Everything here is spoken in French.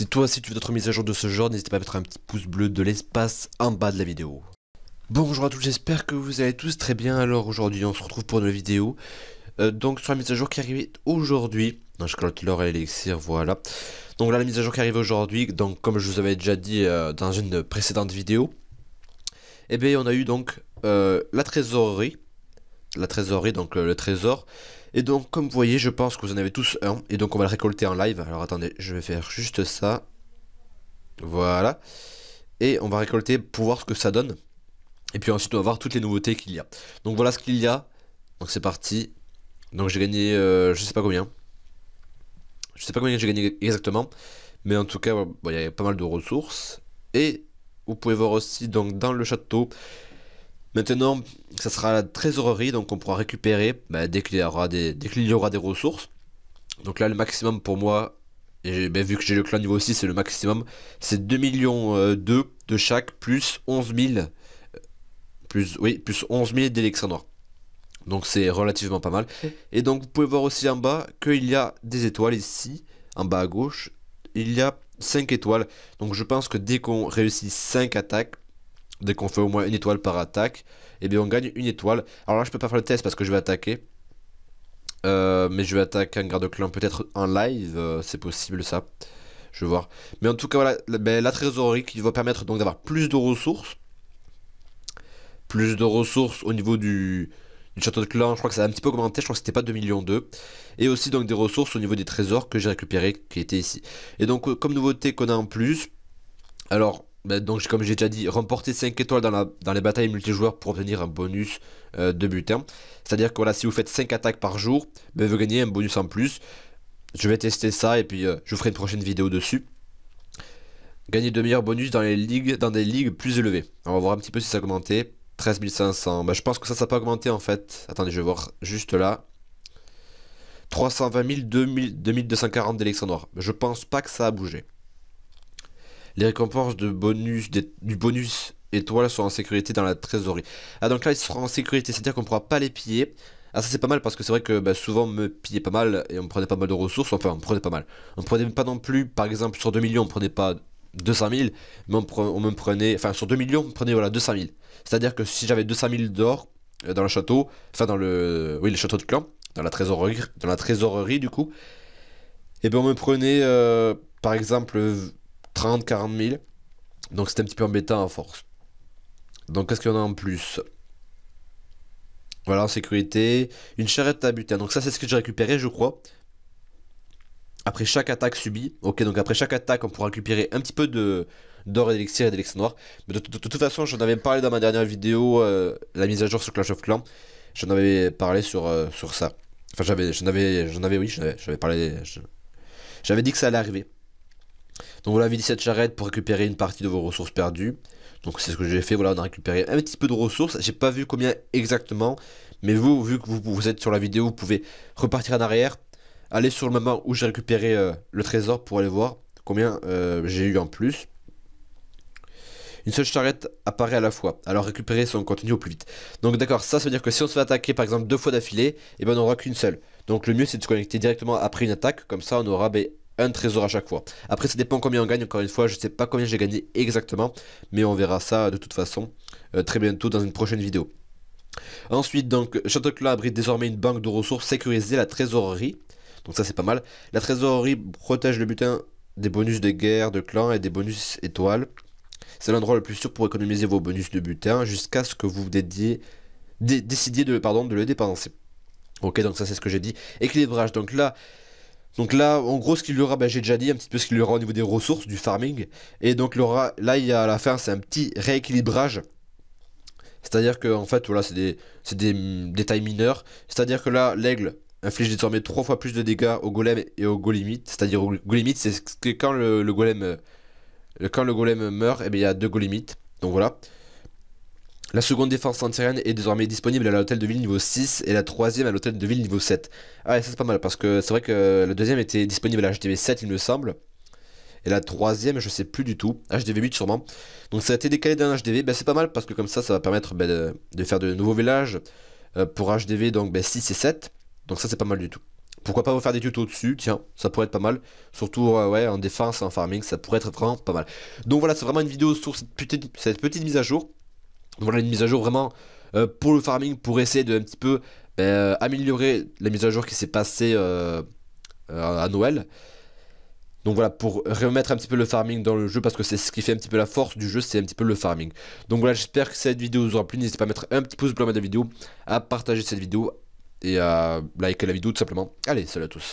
Si toi si tu veux d'autres mises à jour de ce genre, n'hésite pas à mettre un petit pouce bleu de l'espace en bas de la vidéo. Bonjour à tous, j'espère que vous allez tous très bien. Alors aujourd'hui on se retrouve pour une vidéo. Euh, donc sur la mise à jour qui arrive aujourd'hui. Non, je que l'or et l'élixir, voilà. Donc là la mise à jour qui arrive aujourd'hui, donc comme je vous avais déjà dit euh, dans une précédente vidéo, eh bien on a eu donc euh, la trésorerie. La trésorerie, donc le trésor. Et donc, comme vous voyez, je pense que vous en avez tous un. Et donc, on va le récolter en live. Alors, attendez, je vais faire juste ça. Voilà. Et on va récolter pour voir ce que ça donne. Et puis ensuite, on va voir toutes les nouveautés qu'il y a. Donc, voilà ce qu'il y a. Donc, c'est parti. Donc, j'ai gagné, euh, je sais pas combien. Je sais pas combien j'ai gagné exactement. Mais en tout cas, il y a pas mal de ressources. Et vous pouvez voir aussi, donc, dans le château, Maintenant, ça sera la trésorerie, donc on pourra récupérer bah, dès qu'il y, aura des, des ressources. Donc là, le maximum pour moi, et bah, vu que j'ai le clan niveau 6, c'est le maximum, c'est 2 millions 2 euh, de chaque, plus 11 000, euh, plus, oui, plus Donc c'est relativement pas mal. Et donc vous pouvez voir aussi en bas qu'il y a des étoiles ici, en bas à gauche, il y a 5 étoiles. Donc je pense que dès qu'on réussit 5 attaques, dès qu'on fait au moins une étoile par attaque, et eh bien on gagne une étoile. Alors là, je peux pas faire le test parce que je vais attaquer. Euh, mais je vais attaquer un garde clan peut-être en live, euh, c'est possible ça. Je vais voir. Mais en tout cas, voilà, ben, la, trésorerie qui va permettre donc d'avoir plus de ressources. Plus de ressources au niveau du, château de clan, je crois que ça a un petit peu augmenté, je crois que c'était pas 2 millions 2. Et aussi donc des ressources au niveau des trésors que j'ai récupérés qui étaient ici. Et donc euh, comme nouveauté qu'on a en plus, alors bah, donc comme j'ai déjà dit, remporter 5 étoiles dans, dans les batailles multijoueurs pour obtenir un bonus euh, de butin. C'est-à-dire que voilà, si vous faites 5 attaques par jour, bah, vous gagnez un bonus en plus. Je vais tester ça et puis euh, je vous ferai une prochaine vidéo dessus. Gagner de meilleurs bonus dans, les ligues, dans des ligues plus élevées. On va voir un petit peu si ça a augmenté. 13 500, bah, je pense que ça, ça n'a pas augmenté en fait. Attendez, je vais voir juste là. 320 000, 2240 d'électro noir. Je pense pas que ça a bougé. Les récompenses de bonus, du bonus étoile sont en sécurité dans la trésorerie. Ah donc là ils seront en sécurité, c'est-à-dire qu'on pourra pas les piller. Ah ça c'est pas mal parce que c'est vrai que bah, souvent on me pillait pas mal et on prenait pas mal de ressources, enfin on prenait pas mal. On prenait pas non plus, par exemple sur 2 millions on prenait pas 200 000, mais on, on me prenait, enfin sur 2 millions on prenait voilà 200 000. C'est-à-dire que si j'avais 200 000 d'or euh, dans le château, enfin dans le, oui le château de clan, dans la trésorerie, dans la trésorerie du coup, et eh bien on me prenait euh, par exemple 30, 40 000. Donc c'était un petit peu embêtant à force. Donc qu'est-ce qu'il y en a en plus Voilà, en sécurité. Une charrette à butin. Donc ça c'est ce que j'ai récupéré je crois. Après chaque attaque subie. Ok, donc après chaque attaque on pourra récupérer un petit peu de d'or et d'élixir et d'élixir noir. de, toute façon j'en avais parlé dans ma dernière vidéo, euh, la mise à jour sur Clash of Clans. J'en avais parlé sur, euh, sur ça. Enfin j'en avais, j'en avais, oui, j'avais parlé... J'avais dit que ça allait arriver. Donc voilà, videz cette charrette pour récupérer une partie de vos ressources perdues. Donc c'est ce que j'ai fait, voilà on a récupéré un petit peu de ressources, j'ai pas vu combien exactement, mais vous, vu que vous, êtes sur la vidéo, vous pouvez repartir en arrière, aller sur le moment où j'ai récupéré euh, le trésor pour aller voir combien euh, j'ai eu en plus. Une seule charrette apparaît à la fois, alors récupérer son contenu au plus vite. Donc d'accord, ça, ça veut dire que si on se fait attaquer par exemple deux fois d'affilée, et eh ben on n'aura qu'une seule. Donc le mieux c'est de se connecter directement après une attaque, comme ça on aura ben, un trésor à chaque fois. Après, ça dépend combien on gagne, encore une fois, je ne sais pas combien j'ai gagné exactement, mais on verra ça de toute façon euh, très bientôt dans une prochaine vidéo. Ensuite, donc, château clan abrite désormais une banque de ressources sécurisée, la trésorerie. Donc ça, c'est pas mal. La trésorerie protège le butin des bonus de guerre, de clan et des bonus étoiles. C'est l'endroit le plus sûr pour économiser vos bonus de butin jusqu'à ce que vous décidiez de, pardon, de le dépenser. Ok, donc ça c'est ce que j'ai dit. Équilibrage, donc là, donc là, en gros, ce qu'il y aura, ben, j'ai déjà dit un petit peu ce qu'il aura au niveau des ressources, du farming. Et donc aura, là, il y a à la fin, c'est un petit rééquilibrage. C'est-à-dire que, en fait, voilà, c'est des, des mm, détails mineurs. C'est-à-dire que là, l'aigle inflige désormais trois fois plus de dégâts au golem et au golemite. C'est-à-dire au c'est que quand le, golem euh, quand le meurt, et eh il y a deux golemites. Donc voilà. La seconde défense antérienne est désormais disponible à l'hôtel de ville niveau 6 et la troisième à l'hôtel de ville niveau 7. Ah ouais, ça c'est pas mal parce que c'est vrai que la deuxième était disponible à HDV 7 il me semble. Et la troisième, je sais plus du tout, HDV 8 sûrement. Donc ça a été décalé d'un HDV, ben, c'est pas mal parce que comme ça, ça va permettre ben, de, faire de nouveaux villages euh, pour HDV donc ben, 6 et 7. Donc ça c'est pas mal du tout. Pourquoi pas vous faire des tutos dessus, tiens, ça pourrait être pas mal. Surtout euh, ouais, en défense, en farming, ça pourrait être vraiment pas mal. Donc voilà, c'est vraiment une vidéo sur cette petite mise à jour voilà une mise à jour vraiment euh, pour le farming, pour essayer de un petit peu euh, améliorer la mise à jour qui s'est passée euh, à Noël. Donc voilà, pour remettre un petit peu le farming dans le jeu, parce que c'est ce qui fait un petit peu la force du jeu, c'est un petit peu le farming. Donc voilà, j'espère que cette vidéo vous aura plu. N'hésitez pas à mettre un petit pouce bleu à la vidéo, à partager cette vidéo et à liker la vidéo tout simplement. Allez, salut à tous.